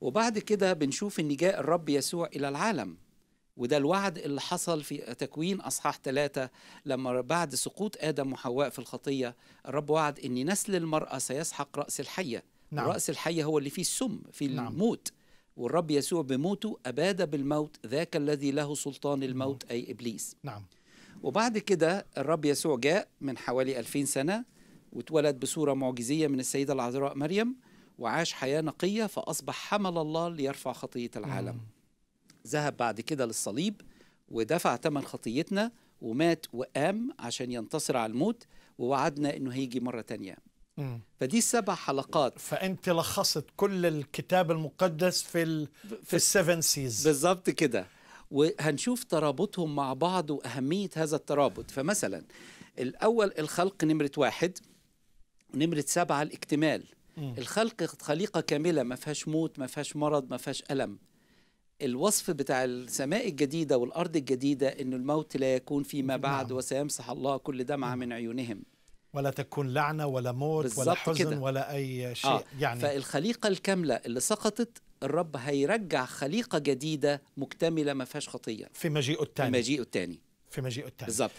وبعد كده بنشوف ان جاء الرب يسوع إلى العالم وده الوعد اللي حصل في تكوين أصحاح ثلاثة لما بعد سقوط آدم وحواء في الخطية الرب وعد أن نسل المرأة سيسحق رأس الحية نعم. رأس الحية هو اللي فيه السم في نعم. الموت والرب يسوع بموته أباد بالموت ذاك الذي له سلطان الموت نعم. أي إبليس نعم وبعد كده الرب يسوع جاء من حوالي 2000 سنة واتولد بصورة معجزية من السيدة العذراء مريم وعاش حياة نقية فأصبح حمل الله ليرفع خطية العالم ذهب بعد كده للصليب ودفع ثمن خطيتنا ومات وقام عشان ينتصر على الموت ووعدنا انه هيجي مره تانية مم. فدي سبع حلقات فانت لخصت كل الكتاب المقدس في ال... في السفن سيز بالظبط كده وهنشوف ترابطهم مع بعض واهميه هذا الترابط فمثلا الاول الخلق نمره واحد ونمره سبعه الاكتمال الخلق خليقه كامله ما فيهاش موت ما فيهاش مرض ما فيهاش الم الوصف بتاع السماء الجديده والارض الجديده ان الموت لا يكون فيما نعم. بعد نعم. وسيمسح الله كل دمعه من عيونهم ولا تكون لعنه ولا موت ولا حزن كده. ولا اي شيء آه. يعني فالخليقه الكامله اللي سقطت الرب هيرجع خليقه جديده مكتمله ما فيهاش خطيه في مجيئه الثاني في مجيئه الثاني في مجيئه الثاني بالظبط